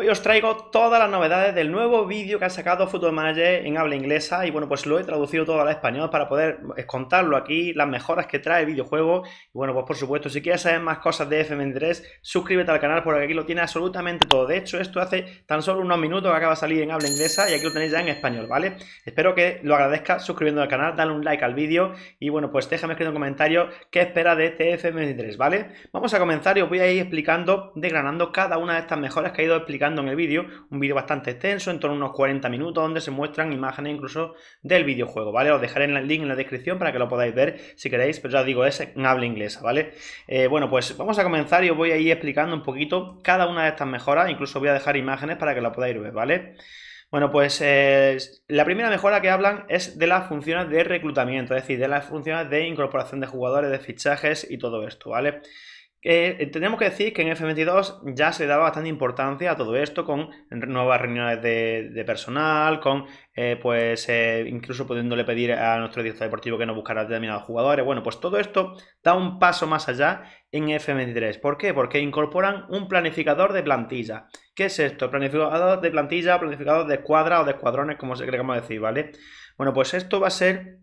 Hoy os traigo todas las novedades del nuevo vídeo que ha sacado Football Manager en habla inglesa y bueno, pues lo he traducido todo al español para poder pues, contarlo aquí, las mejoras que trae el videojuego y bueno, pues por supuesto, si quieres saber más cosas de FM3, suscríbete al canal porque aquí lo tiene absolutamente todo. De hecho, esto hace tan solo unos minutos que acaba de salir en habla inglesa y aquí lo tenéis ya en español, ¿vale? Espero que lo agradezca suscribiendo al canal, dale un like al vídeo y bueno, pues déjame escribir en comentarios qué espera de este FM3, ¿vale? Vamos a comenzar y os voy a ir explicando, desgranando cada una de estas mejoras que he ido explicando en el vídeo, un vídeo bastante extenso, en torno a unos 40 minutos, donde se muestran imágenes incluso del videojuego, ¿vale? Os dejaré el link en la descripción para que lo podáis ver si queréis, pero ya os digo, es en habla inglesa, ¿vale? Eh, bueno, pues vamos a comenzar y os voy a ir explicando un poquito cada una de estas mejoras, incluso voy a dejar imágenes para que lo podáis ver, ¿vale? Bueno, pues eh, la primera mejora que hablan es de las funciones de reclutamiento, es decir, de las funciones de incorporación de jugadores, de fichajes y todo esto, ¿vale? Eh, tenemos que decir que en F22 ya se daba bastante importancia a todo esto con nuevas reuniones de, personal, con eh, pues eh, incluso pudiéndole pedir a nuestro director deportivo que nos buscara determinados jugadores. Bueno, pues todo esto da un paso más allá en F23. ¿Por qué? Porque incorporan un planificador de plantilla. ¿Qué es esto? Planificador de plantilla, planificador de escuadra o de escuadrones, como se queramos decir, ¿vale? Bueno, pues esto va a ser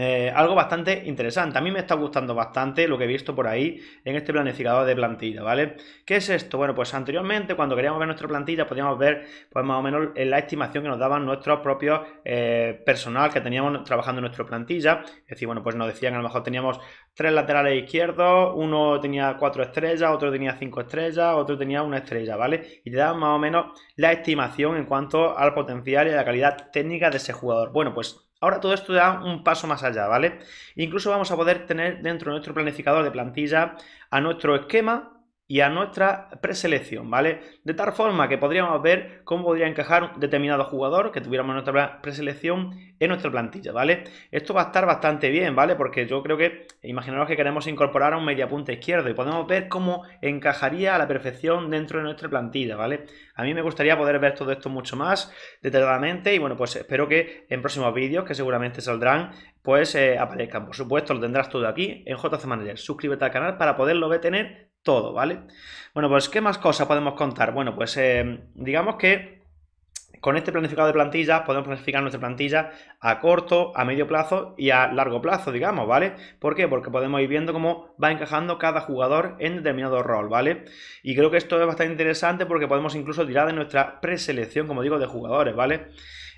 eh, algo bastante interesante. A mí me está gustando bastante lo que he visto por ahí en este planificador de plantilla, ¿vale? ¿Qué es esto? Bueno, pues anteriormente cuando queríamos ver nuestra plantilla podíamos ver pues más o menos la estimación que nos daban nuestros propios eh, personal que teníamos trabajando en nuestra plantilla. Es decir, bueno, pues nos decían a lo mejor teníamos tres laterales izquierdos, uno tenía cuatro estrellas, otro tenía cinco estrellas, otro tenía una estrella, ¿vale? Y te daban más o menos la estimación en cuanto al potencial y a la calidad técnica de ese jugador. Bueno, pues Ahora todo esto da un paso más allá, ¿vale? Incluso vamos a poder tener dentro de nuestro planificador de plantilla a nuestro esquema y a nuestra preselección, ¿vale? De tal forma que podríamos ver cómo podría encajar un determinado jugador que tuviéramos en nuestra preselección en nuestra plantilla, ¿vale? Esto va a estar bastante bien, ¿vale? Porque yo creo que, imaginaros que queremos incorporar a un mediapunta izquierdo y podemos ver cómo encajaría a la perfección dentro de nuestra plantilla, ¿vale? A mí me gustaría poder ver todo esto mucho más detalladamente y bueno, pues espero que en próximos vídeos, que seguramente saldrán, pues eh, aparezcan. Por supuesto, lo tendrás todo aquí en JC Manager. Suscríbete al canal para poderlo ver tener todo, ¿vale? Bueno, pues ¿qué más cosas podemos contar? Bueno, pues eh, digamos que con este planificado de plantillas podemos planificar nuestra plantilla a corto, a medio plazo y a largo plazo, digamos, ¿vale? ¿Por qué? Porque podemos ir viendo cómo va encajando cada jugador en determinado rol, ¿vale? Y creo que esto es bastante interesante porque podemos incluso tirar de nuestra preselección, como digo, de jugadores, ¿vale?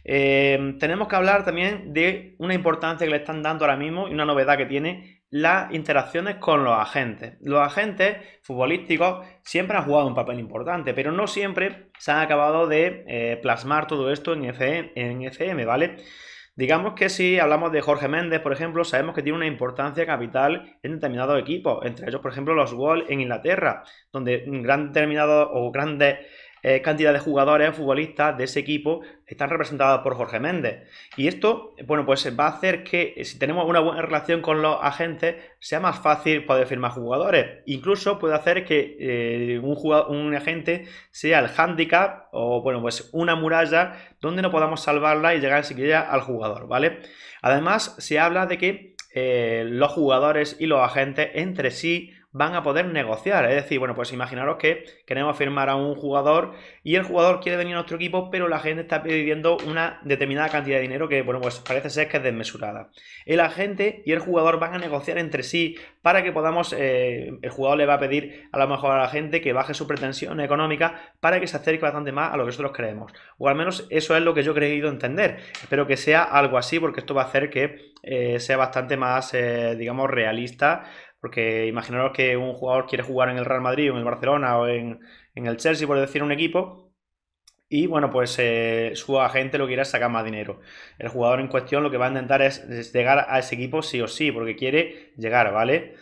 Eh, tenemos que hablar también de una importancia que le están dando ahora mismo y una novedad que tiene las interacciones con los agentes. Los agentes futbolísticos siempre han jugado un papel importante, pero no siempre se han acabado de eh, plasmar todo esto en FM, e, en ¿vale? Digamos que si hablamos de Jorge Méndez, por ejemplo, sabemos que tiene una importancia capital en determinados equipos, entre ellos, por ejemplo, los Wolves en Inglaterra, donde un gran determinado o grandes eh, cantidad de jugadores, futbolistas de ese equipo están representados por Jorge Méndez. Y esto, bueno, pues va a hacer que eh, si tenemos una buena relación con los agentes, sea más fácil poder firmar jugadores. Incluso puede hacer que eh, un, un agente sea el handicap o, bueno, pues una muralla donde no podamos salvarla y llegar siquiera al jugador, ¿vale? Además, se habla de que los jugadores y los agentes entre sí van a poder negociar. Es decir, bueno, pues imaginaros que queremos firmar a un jugador y el jugador quiere venir a nuestro equipo, pero la gente está pidiendo una determinada cantidad de dinero que, bueno, pues parece ser que es desmesurada. El agente y el jugador van a negociar entre sí para que podamos, eh, el jugador le va a pedir a lo mejor a la gente que baje su pretensión económica para que se acerque bastante más a lo que nosotros creemos. O al menos eso es lo que yo he creído entender. Espero que sea algo así porque esto va a hacer que eh, sea bastante más, eh, digamos, realista porque imaginaros que un jugador quiere jugar en el Real Madrid o en el Barcelona o en, el Chelsea, por decir un equipo, y bueno, pues eh, su agente lo quiere sacar más dinero. El jugador en cuestión lo que va a intentar es llegar a ese equipo sí o sí, porque quiere llegar, ¿vale?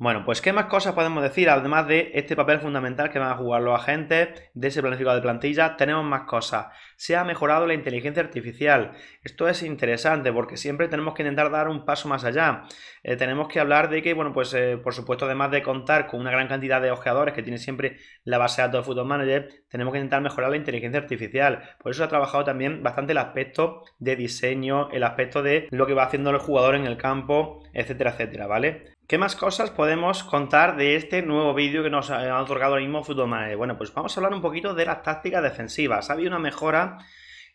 Bueno, pues ¿qué más cosas podemos decir? Además de este papel fundamental que van a jugar los agentes de ese planificador de plantilla, tenemos más cosas. Se ha mejorado la inteligencia artificial. Esto es interesante porque siempre tenemos que intentar dar un paso más allá. Eh, tenemos que hablar de que, bueno, pues eh, por supuesto, además de contar con una gran cantidad de ojeadores que tiene siempre la base de datos de Football Manager, tenemos que intentar mejorar la inteligencia artificial. Por eso se ha trabajado también bastante el aspecto de diseño, el aspecto de lo que va haciendo el jugador en el campo, etcétera, etcétera, ¿vale? ¿Qué más cosas podemos contar de este nuevo vídeo que nos ha otorgado el mismo Fútbol Manager? Bueno, pues vamos a hablar un poquito de las tácticas defensivas. Ha habido una mejora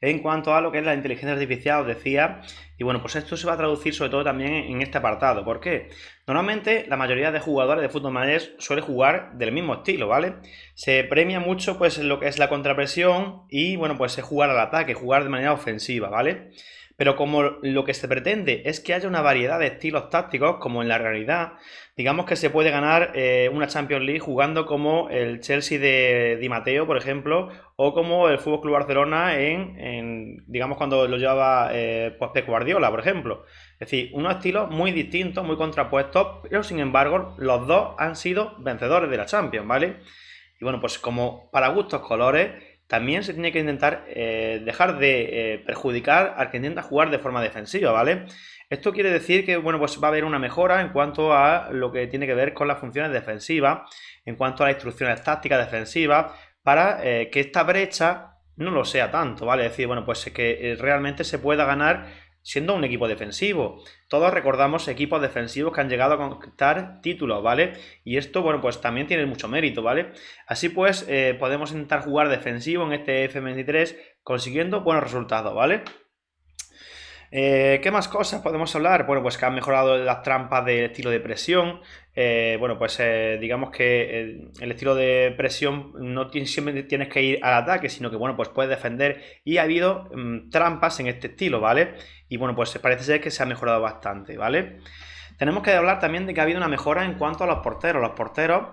en cuanto a lo que es la inteligencia artificial, os decía, y bueno, pues esto se va a traducir sobre todo también en este apartado. ¿Por qué? Normalmente la mayoría de jugadores de Fútbol Manager suele jugar del mismo estilo, ¿vale? Se premia mucho pues lo que es la contrapresión y bueno, pues es jugar al ataque, jugar de manera ofensiva, ¿vale? vale pero como lo que se pretende es que haya una variedad de estilos tácticos, como en la realidad, digamos que se puede ganar eh, una Champions League jugando como el Chelsea de Di Matteo, por ejemplo, o como el Fútbol Club Barcelona en, digamos, cuando lo llevaba eh, Guardiola, por ejemplo. Es decir, unos estilos muy distintos, muy contrapuestos, pero sin embargo, los dos han sido vencedores de la Champions, ¿vale? Y bueno, pues como para gustos colores también se tiene que intentar eh, dejar de eh, perjudicar al que intenta jugar de forma defensiva, ¿vale? Esto quiere decir que, bueno, pues va a haber una mejora en cuanto a lo que tiene que ver con las funciones defensivas, en cuanto a las instrucciones tácticas defensivas, para eh, que esta brecha no lo sea tanto, ¿vale? Es decir, bueno, pues que realmente se pueda ganar siendo un equipo defensivo. Todos recordamos equipos defensivos que han llegado a conquistar títulos, ¿vale? Y esto, bueno, pues también tiene mucho mérito, ¿vale? Así pues, eh, podemos intentar jugar defensivo en este F23 consiguiendo buenos resultados, ¿vale? Eh, ¿Qué más cosas podemos hablar? Bueno, pues que han mejorado las trampas del estilo de presión. Eh, bueno, pues eh, digamos que el estilo de presión no siempre tienes que ir al ataque, sino que, bueno, pues puedes defender. Y ha habido mm, trampas en este estilo, ¿vale? Y bueno, pues parece ser que se ha mejorado bastante, ¿vale? Tenemos que hablar también de que ha habido una mejora en cuanto a los porteros. Los porteros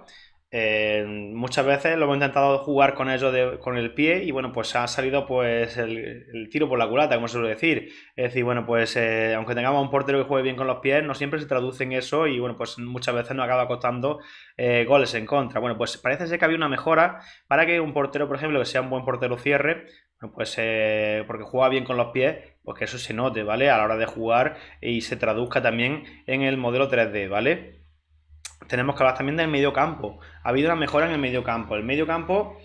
eh, muchas veces lo hemos intentado jugar con eso con el pie y bueno, pues ha salido pues el, tiro por la culata, como se suele decir. Es decir, bueno, pues eh, aunque tengamos un portero que juegue bien con los pies, no siempre se traduce en eso y bueno, pues muchas veces nos acaba costando eh, goles en contra. Bueno, pues parece ser que había una mejora para que un portero, por ejemplo, que sea un buen portero cierre, pues porque juega bien con los pies, pues que eso se note, ¿vale? A la hora de jugar y se traduzca también en el modelo 3D, ¿vale? tenemos que hablar también del medio campo. Ha habido una mejora en el medio campo. El medio campo,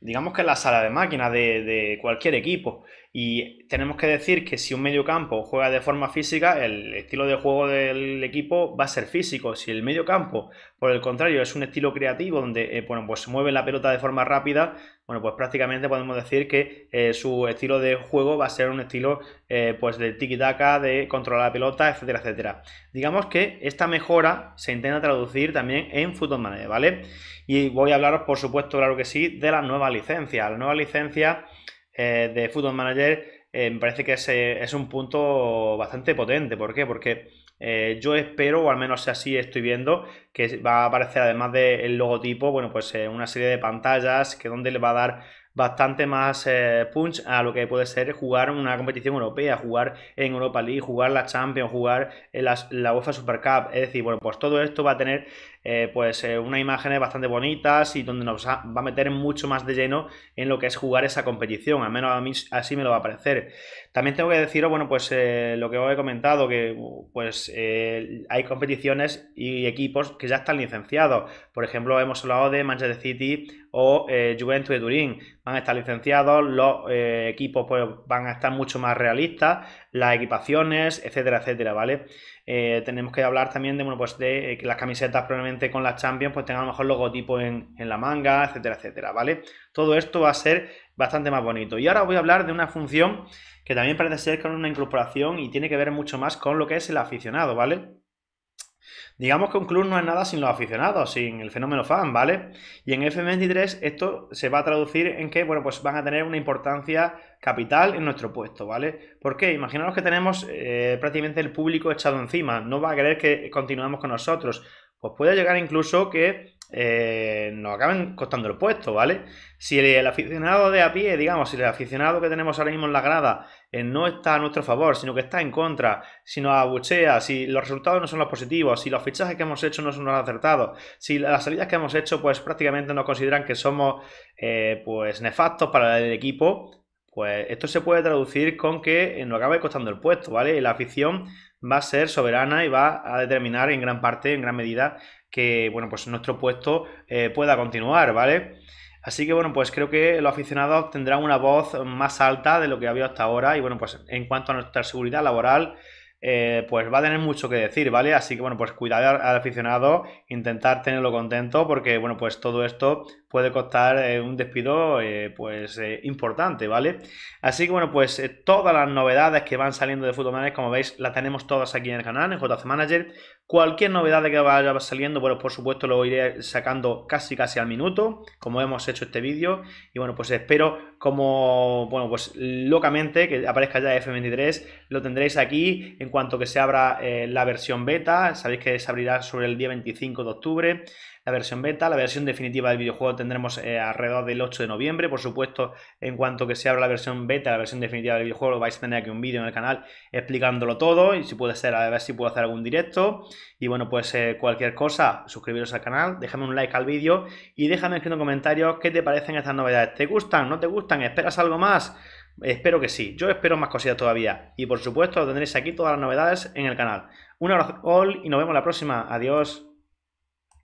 digamos que es la sala de máquinas de, cualquier equipo. Y tenemos que decir que si un medio campo juega de forma física, el estilo de juego del equipo va a ser físico. Si el medio campo, por el contrario, es un estilo creativo donde eh, pues se mueve la pelota de forma rápida, bueno, pues prácticamente podemos decir que eh, su estilo de juego va a ser un estilo eh, pues de tiki-taka, de controlar la pelota, etcétera, etcétera. Digamos que esta mejora se intenta traducir también en Football Manager, ¿vale? Y voy a hablaros, por supuesto, claro que sí, de la nueva licencia. La nueva licencia eh, de Football Manager eh, me parece que es, es, un punto bastante potente. ¿Por qué? Porque eh, yo espero, o al menos así estoy viendo, que va a aparecer además del logotipo, bueno, pues eh, una serie de pantallas que donde le va a dar bastante más punch a lo que puede ser jugar una competición europea, jugar en Europa League, jugar la Champions, jugar en la, la UEFA Super Cup. Es decir, bueno, pues todo esto va a tener eh, pues eh, unas imágenes bastante bonitas y donde nos va a meter mucho más de lleno en lo que es jugar esa competición, al menos a mí así me lo va a parecer. También tengo que deciros, bueno, pues eh, lo que os he comentado, que pues hay competiciones y equipos que ya están licenciados. Por ejemplo, hemos hablado de Manchester City o Juventus de Turín. Van a estar licenciados, los equipos pues, van a estar mucho más realistas, las equipaciones, etcétera, etcétera, ¿vale? tenemos que hablar también de, bueno, pues de que las camisetas probablemente con la Champions, pues tenga mejor logotipo en, la manga, etcétera, etcétera, ¿vale? Todo esto va a ser bastante más bonito. Y ahora voy a hablar de una función que también parece ser con una incorporación y tiene que ver mucho más con lo que es el aficionado, ¿vale? Digamos que un club no es nada sin los aficionados, sin el fenómeno fan, ¿vale? Y en F23 esto se va a traducir en que, bueno, pues van a tener una importancia capital en nuestro puesto, ¿vale? Porque imaginaos que tenemos eh, prácticamente el público echado encima, no va a querer que continuemos con nosotros, pues puede llegar incluso que eh, nos acaben costando el puesto, ¿vale? Si el, aficionado de a pie, digamos, si el aficionado que tenemos ahora mismo en la grada eh, no está a nuestro favor, sino que está en contra, si nos abuchea, si los resultados no son los positivos, si los fichajes que hemos hecho no son los acertados, si las salidas que hemos hecho, pues prácticamente nos consideran que somos eh, pues nefastos para el equipo, pues esto se puede traducir con que no acabe costando el puesto, ¿vale? Y la afición va a ser soberana y va a determinar en gran parte, en gran medida, que, bueno, pues nuestro puesto eh, pueda continuar, ¿vale? Así que, bueno, pues creo que los aficionados tendrán una voz más alta de lo que habido hasta ahora y, bueno, pues en cuanto a nuestra seguridad laboral, eh, pues va a tener mucho que decir, ¿vale? Así que, bueno, pues cuidar al, aficionado, intentar tenerlo contento, porque, bueno, pues todo esto puede costar eh, un despido, eh, pues, importante, ¿vale? Así que, bueno, pues todas las novedades que van saliendo de Football como veis, las tenemos todas aquí en el canal, en JC Manager. Cualquier novedad de que vaya saliendo, bueno, por supuesto lo iré sacando casi casi al minuto, como hemos hecho este vídeo. Y bueno, pues espero como, bueno, pues locamente que aparezca ya F23, lo tendréis aquí en cuanto que se abra eh, la versión beta. Sabéis que se abrirá sobre el día 25 de octubre la versión beta. La versión definitiva del videojuego tendremos eh, alrededor del 8 de noviembre. Por supuesto, en cuanto que se abra la versión beta, la versión definitiva del videojuego, vais a tener aquí un vídeo en el canal explicándolo todo y si puede ser, a ver si puedo hacer algún directo. Y bueno, pues eh, cualquier cosa, suscribiros al canal, déjame un like al vídeo y déjame en en comentarios qué te parecen estas novedades. ¿Te gustan? ¿No te gustan? ¿Esperas algo más? Espero que sí. Yo espero más cositas todavía. Y por supuesto, tendréis aquí todas las novedades en el canal. Un abrazo todos y nos vemos la próxima. Adiós.